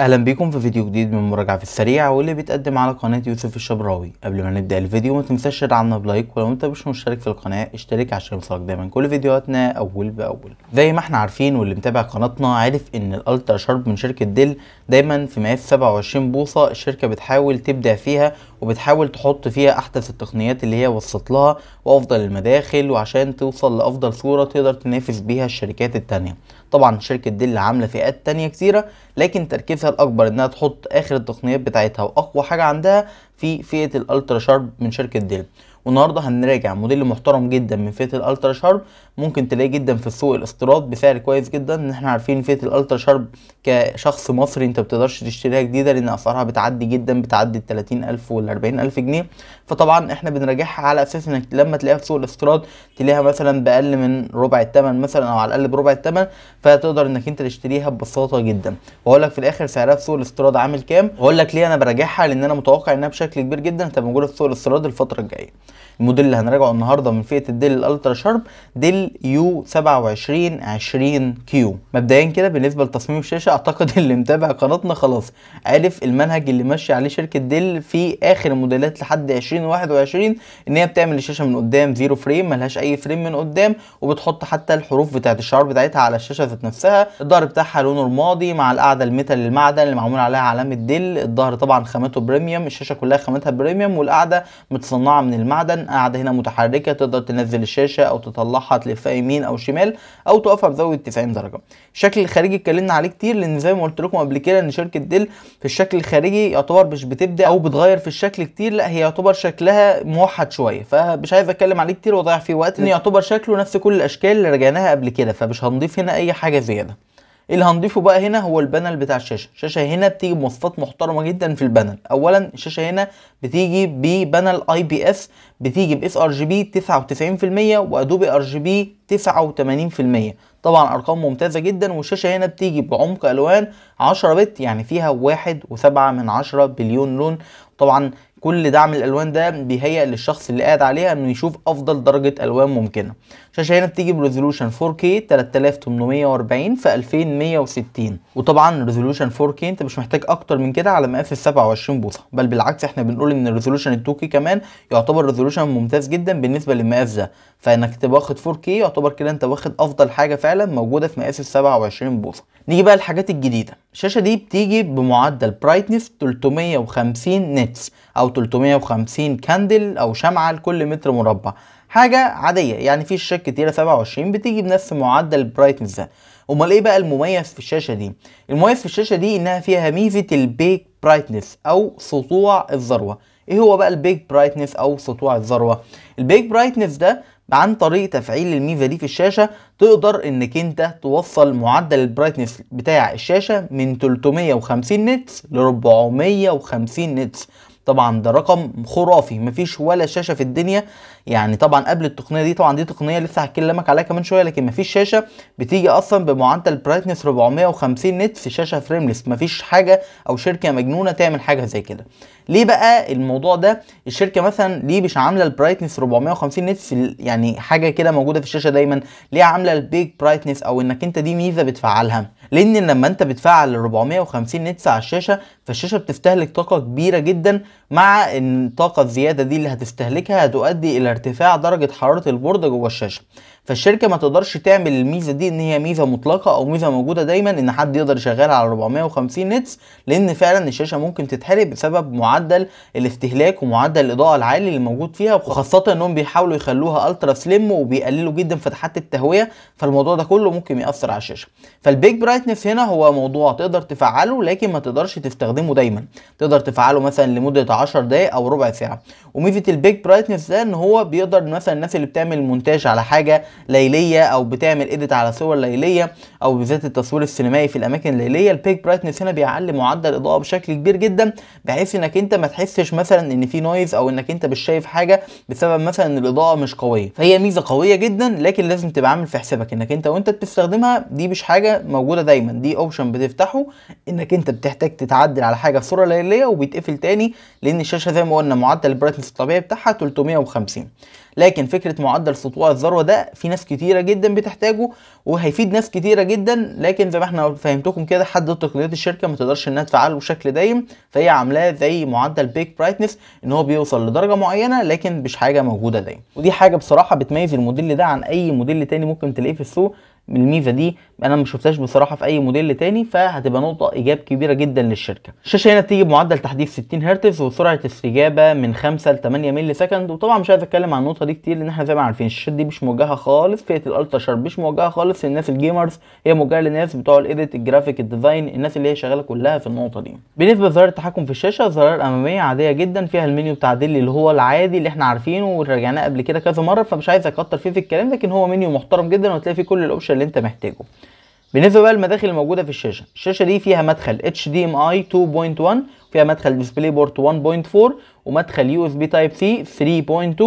اهلا بيكم في فيديو جديد من مراجعة في السريع واللي بيتقدم على قناة يوسف الشبراوي قبل ما نبدأ الفيديو ما تنساش تدعمنا بلايك ولو انت مش مشترك في القناة اشترك عشان يوصلك دايما كل فيديوهاتنا اول باول زي ما احنا عارفين واللي متابع قناتنا عارف ان الالترا شارب من شركة ديل دايما في مقاس 27 بوصة الشركة بتحاول تبدع فيها وبتحاول تحط فيها احدث التقنيات اللي هي وصلت لها وافضل المداخل وعشان توصل لافضل صورة تقدر تنافس بيها الشركات التانية طبعا شركة ديل عاملة فئات تانية كثيرة لكن تركيزها الاكبر انها تحط اخر التقنيات بتاعتها واقوى حاجه عندها في فئه الالترا شارب من شركه ديل والنهارده هنراجع موديل محترم جدا من فئه الالترا شارب ممكن تلاقيه جدا في السوق الاستيراد بسعر كويس جدا ان احنا عارفين فئه الالترا شارب كشخص مصري انت بتقدرش تشتريها جديده لان اسعارها بتعدي جدا بتعدي ال 30000 وال 40000 جنيه فطبعا احنا بنراجعها على اساس انك لما تلاقيها في سوق الاستيراد تلاقيها مثلا باقل من ربع الثمن مثلا او على الاقل بربع الثمن فتقدر انك انت تشتريها ببساطه جدا واقول لك في الاخر سعرها في سوق الاستيراد عامل كام واقول لك ليه انا براجعها لان انا متوقع انها بشكل كبير جدا هتبقى موجوده في سوق الاستيراد الفتره الجايه الموديل اللي هنراجعه النهارده من فئه الديل الالترا شارب ديل يو 27 20 كيو مبدييا كده بالنسبة لتصميم الشاشة اعتقد اللي متابع قناتنا خلاص عارف المنهج اللي ماشي عليه شركة ديل في اخر الموديلات لحد 2021 ان هي بتعمل الشاشة من قدام زيرو فريم ملهاش اي فريم من قدام وبتحط حتى الحروف بتاعت الشعار بتاعتها على الشاشة ذات نفسها الظهر بتاعها لونه رمادي مع القاعدة الميتال المعدن اللي معمول عليها علامة ديل الظهر طبعا خامته بريميوم الشاشة كلها خامتها بريميوم والقاعدة متصنعة من المعدن قاعدة هنا متحركة تقدر تنزل الشاشة او تطلعها تلف في يمين او شمال او تقفها بزاويه 90 درجه الشكل الخارجي اتكلمنا عليه كتير لان زي ما قلت لكم قبل كده ان شركه ديل في الشكل الخارجي يعتبر مش بتبدا او بتغير في الشكل كتير لا هي يعتبر شكلها موحد شويه فمش عايز اتكلم عليه كتير واضيع فيه وقت ان يعتبر شكله نفس كل الاشكال اللي رجعناها قبل كده فمش هنضيف هنا اي حاجه زياده إيه اللي هنضيفه بقى هنا هو البانل بتاع الشاشه الشاشه هنا بتيجي بمواصفات محترمه جدا في البانل اولا الشاشه هنا بتيجي ببانل اي بي اس بتيجي باس ار جي بي 99% وادوبي ار جي بي 89% طبعا ارقام ممتازه جدا والشاشه هنا بتيجي بعمق الوان 10 بت يعني فيها 1.7 من 10 بليون لون طبعا كل دعم الالوان ده بيهيئ للشخص اللي قاعد عليها انه يشوف افضل درجه الوان ممكنه الشاشه هنا بتيجي بريزولوشن 4K 3840 في 2160 وطبعا ريزولوشن 4K انت مش محتاج اكتر من كده على مقاس ال 27 بوصه بل بالعكس احنا بنقول ان ريزولوشن 2K كمان يعتبر ريزولوشن ممتاز جدا بالنسبه للمقاس ده فانك تبقى واخد 4K يعتبر كده انت واخد افضل حاجه فعلا موجوده في مقاس ال 27 بوصه نيجي بقى للحاجات الجديده الشاشة دي بتيجي بمعدل برايتنس 350 نتس او 350 كاندل او شمعة لكل متر مربع حاجة عادية يعني في شاشات كتيرة 27 بتيجي بنفس معدل البرايتنس ده امال ايه بقى المميز في الشاشة دي المميز في الشاشة دي انها فيها ميزة البيك برايتنس او سطوع الذروة ايه هو بقى البيج برايتنس او سطوع الذروه البيج برايتنس ده عن طريق تفعيل الميفا دي في الشاشة تقدر انك انت توصل معدل البرايتنس بتاع الشاشة من 350 نتس ل 450 نتس طبعا ده رقم خرافي مفيش ولا شاشة في الدنيا يعني طبعا قبل التقنيه دي طبعا دي تقنيه لسه هتكلمك عليها كمان شويه لكن مفيش شاشه بتيجي اصلا بمعدل برايتنس 450 نت في شاشه فريمليس مفيش حاجه او شركه مجنونه تعمل حاجه زي كده ليه بقى الموضوع ده الشركه مثلا ليه مش عامله البرايتنس 450 نت في يعني حاجه كده موجوده في الشاشه دايما ليه عامله البيج برايتنس او انك انت دي ميزه بتفعلها لان لما انت بتفعل 450 نت على الشاشه فالشاشه بتستهلك طاقه كبيره جدا مع ان الطاقه الزياده دي اللي هتستهلكها هتؤدي الى ارتفاع درجة حرارة البورد جوه الشاشة فالشركه ما تقدرش تعمل الميزه دي ان هي ميزه مطلقه او ميزه موجوده دايما ان حد يقدر يشغلها على 450 نتس لان فعلا الشاشه ممكن تتحرق بسبب معدل الاستهلاك ومعدل الاضاءه العالي اللي موجود فيها وخاصه انهم بيحاولوا يخلوها الترا سليم وبيقللوا جدا فتحات التهويه فالموضوع ده كله ممكن ياثر على الشاشه فالبيج برايتنس هنا هو موضوع تقدر تفعله لكن ما تقدرش تستخدمه دايما تقدر تفعله مثلا لمده 10 دقائق او ربع ساعه وميزه البيج برايتنس ده ان هو بيقدر مثلا الناس اللي بتعمل مونتاج على حاجه ليليه او بتعمل ايديت على صور ليليه او بالذات التصوير السينمائي في الاماكن الليليه البيك برايتنس هنا بيعلي معدل الاضاءه بشكل كبير جدا بحيث انك انت ما تحسش مثلا ان في نويز او انك انت مش شايف حاجه بسبب مثلا ان الاضاءه مش قويه فهي ميزه قويه جدا لكن لازم تبقى عامل في حسابك انك انت وانت بتستخدمها دي مش حاجه موجوده دايما دي اوبشن بتفتحه انك انت بتحتاج تتعدل على حاجه في صوره ليليه وبيتقفل تاني لان الشاشه زي ما قلنا معدل البرايتنس الطبيعي بتاعها 350 لكن فكره معدل سطوع الذروه ده في ناس كتيره جدا بتحتاجه وهيفيد ناس كتيره جدا لكن زي ما احنا فهمتكم كده حد تقنيات الشركه ما تقدرش انها تفعله بشكل دايم فهي عاملاه زي معدل بيك برايتنس ان هو بيوصل لدرجه معينه لكن مش حاجه موجوده دايما ودي حاجه بصراحه بتميز الموديل ده عن اي موديل تاني ممكن تلاقيه في السوق الميزه دي انا ما شفتهاش بصراحه في اي موديل تاني فهتبقى نقطه ايجاب كبيره جدا للشركه الشاشه هنا بتيجي بمعدل تحديث 60 هرتز وسرعه استجابه من 5 ل 8 مللي سكند وطبعا مش عايز اتكلم عن النقطه دي كتير لان احنا زي ما عارفين الشاشات دي مش موجهه خالص فئه الالترا شارب مش موجهه خالص للناس الجيمرز هي موجهه للناس بتوع الايديت الجرافيك الديزاين الناس اللي هي شغاله كلها في النقطه دي بالنسبه لزرار التحكم في الشاشه زرار اماميه عاديه جدا فيها المنيو التعديلي اللي هو العادي اللي احنا عارفينه وراجعناه قبل كده كذا مره فمش عايز اكتر فيه في الكلام لكن هو منيو محترم جدا وهتلاقي فيه كل الاوبشن اللي انت محتاجه بالنسبه بقى للمداخل الموجوده في الشاشه الشاشه دي فيها مدخل HDMI 2.1 فيها مدخل ديسبلاي بورت 1.4 ومدخل يو اس بي تايب سي 3.2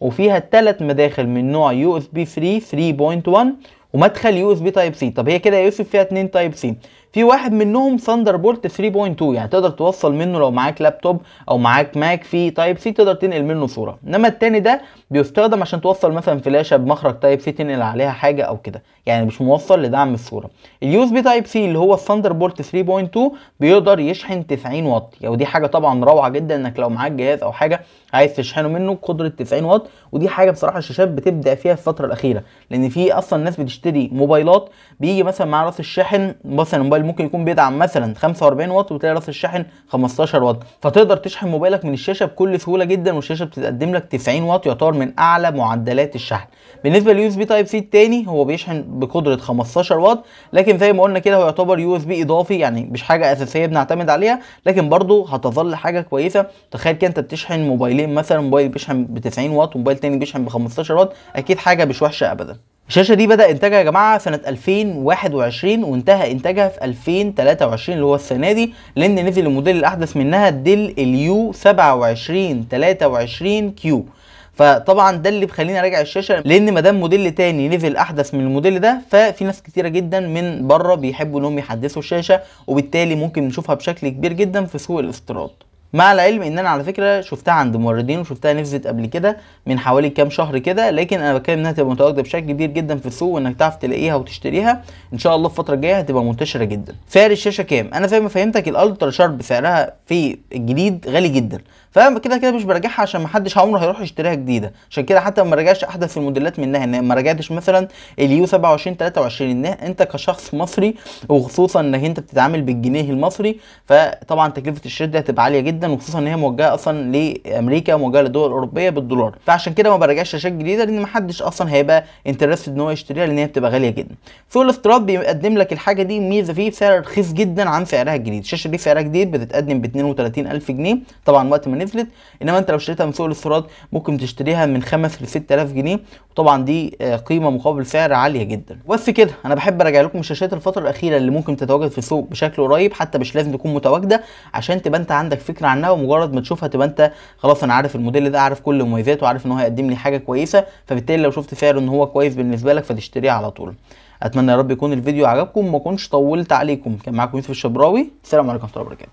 وفيها ثلاث مداخل من نوع يو اس بي 3 3.1 ومدخل يو اس بي تايب سي طب هي كده يا يوسف فيها اتنين تايب سي في واحد منهم ثاندر بولت 3.2 يعني تقدر توصل منه لو معاك لابتوب او معاك ماك في تايب سي تقدر تنقل منه صوره انما التاني ده بيستخدم عشان توصل مثلا فلاشه بمخرج تايب سي تنقل عليها حاجه او كده يعني مش موصل لدعم الصوره اليو اس بي تايب سي اللي هو الثاندر بولت 3.2 بيقدر يشحن 90 واط يعني ودي حاجه طبعا روعه جدا انك لو معاك جهاز او حاجه عايز تشحنه منه قدره 90 واط ودي حاجه بصراحه الشاشات بتبدا فيها في الفتره الاخيره لان في اصلا ناس بنشتري موبايلات بيجي مثلا مع راس الشاحن مثلا الموبايل ممكن يكون بيدعم مثلا 45 واط وتلاقي راس الشاحن 15 واط فتقدر تشحن موبايلك من الشاشه بكل سهوله جدا والشاشه بتتقدم لك 90 واط يعتبر من اعلى معدلات الشحن بالنسبه لليو اس بي تايب سي الثاني هو بيشحن بقدره 15 واط لكن زي ما قلنا كده هو يعتبر يو اس بي اضافي يعني مش حاجه اساسيه بنعتمد عليها لكن برضه هتظل حاجه كويسه تخيل كده انت بتشحن موبايلين مثلا موبايل بيشحن ب 90 واط وموبايل ثاني بيشحن ب 15 واط اكيد حاجه مش وحشه ابدا الشاشه دي بدا انتاجها يا جماعه سنه 2021 وانتهى انتاجها في 2023 اللي هو السنه دي لان نزل الموديل الاحدث منها ديل اليو 27 23 كيو فطبعا ده اللي بيخليني اراجع الشاشه لان ما دام موديل تاني نزل احدث من الموديل ده ففي ناس كتيره جدا من بره بيحبوا انهم يحدثوا الشاشه وبالتالي ممكن نشوفها بشكل كبير جدا في سوق الاستيراد مع العلم ان انا على فكره شفتها عند موردين وشفتها نفذت قبل كده من حوالي كام شهر كده لكن انا بتكلم انها تبقى متواجده بشكل كبير جدا في السوق وانك تعرف تلاقيها وتشتريها ان شاء الله الفتره الجايه هتبقى منتشره جدا سعر الشاشه كام انا زي ما فهمتك الالترا شارب سعرها في الجديد غالي جدا فكده كده كده مش براجعها عشان ما حدش عمره هيروح يشتريها جديده عشان كده حتى ما راجعش احدث الموديلات منها ان ما راجعتش مثلا اليو 27 23 ان انت كشخص مصري وخصوصا انك انت بتتعامل بالجنيه المصري فطبعا تكلفه الشير دي هتبقى عاليه جدا وخصوصا ان هي موجهه اصلا لامريكا وموجهه للدول الاوروبيه بالدولار فعشان كده ما براجعش شاشات جديده لان ما حدش اصلا هيبقى انترستد ان هو يشتريها لان هي بتبقى غاليه جدا سوق الافتراض بيقدم لك الحاجه دي ميزه فيه بسعر رخيص جدا عن سعرها الجديد الشاشه دي سعرها جديد بتتقدم ب 32000 جنيه طبعا وقت ما نزلت انما انت لو اشتريتها من سوق الاستيراد ممكن تشتريها من 5 ل 6000 جنيه وطبعا دي آه، قيمه مقابل سعر عاليه جدا بس كده انا بحب اراجع لكم الشاشات الفتره الاخيره اللي ممكن تتواجد في السوق بشكل قريب حتى مش لازم تكون متواجده عشان تبقى انت عندك فكره عنها ومجرد ما تشوفها تبقى انت خلاص انا عارف الموديل ده عارف كل مميزاته وعارف ان هو هيقدم لي حاجه كويسه فبالتالي لو شفت سعره ان هو كويس بالنسبه لك فتشتريه على طول اتمنى يا رب يكون الفيديو عجبكم وما اكونش طولت عليكم كان معاكم يوسف الشبراوي السلام عليكم ورحمه الله وبركاته